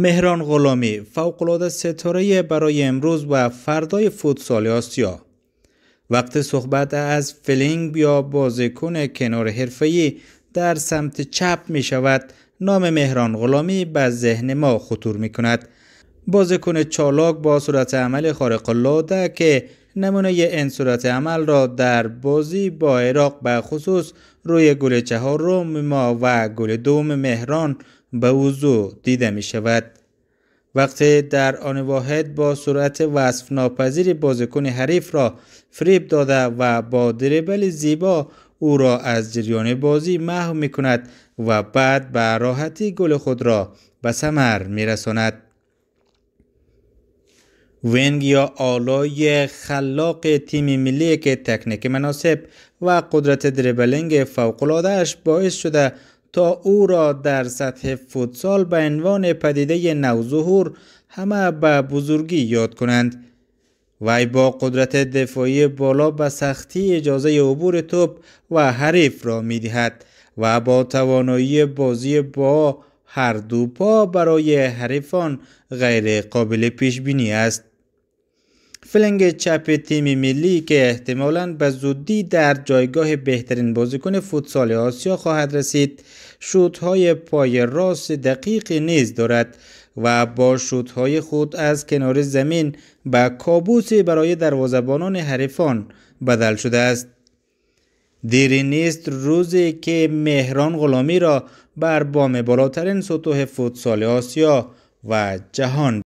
مهران غلامی فوقالعاده ستاره برای امروز و فردای فوتسال آسیا وقت صحبت از فلینگ یا بازیکن کنار حرفه‌ای در سمت چپ می شود نام مهران غلامی به ذهن ما خطور می کند بازیکن چالاک با صورت عمل خارق العاده که نمونه این صورت عمل را در بازی با عراق به خصوص روی گل چهارم ما و گل دوم مهران به وضوع دیده می شود. وقتی در آن واحد با سرعت وصف ناپذیر بازیکن حریف را فریب داده و با دریبل زیبا او را از جریان بازی محو می کند و بعد به راحتی گل خود را به ثمر می رساند. وینگ یا آلای خلاق تیم ملی که تکنیک مناسب و قدرت دریبلینگ اش باعث شده تا او را در سطح فوتسال به عنوان پدیده نوظهور همه به بزرگی یاد کنند وی با قدرت دفاعی بالا به سختی اجازه عبور توپ و حریف را می دهد و با توانایی بازی با هر دو پا برای حریفان غیر قابل پیش بینی است فلنگ چپ تیم ملی که احتمالا به زودی در جایگاه بهترین بازیکن فوتسال آسیا خواهد رسید شوتهای پای راست دقیقی نیز دارد و با شوتهای خود از کنار زمین به کابوسی برای دروازبانان حریفان بدل شده است دیری نیست روزی که مهران غلامی را بر بام بالاترین سطوح فوتسال آسیا و جهان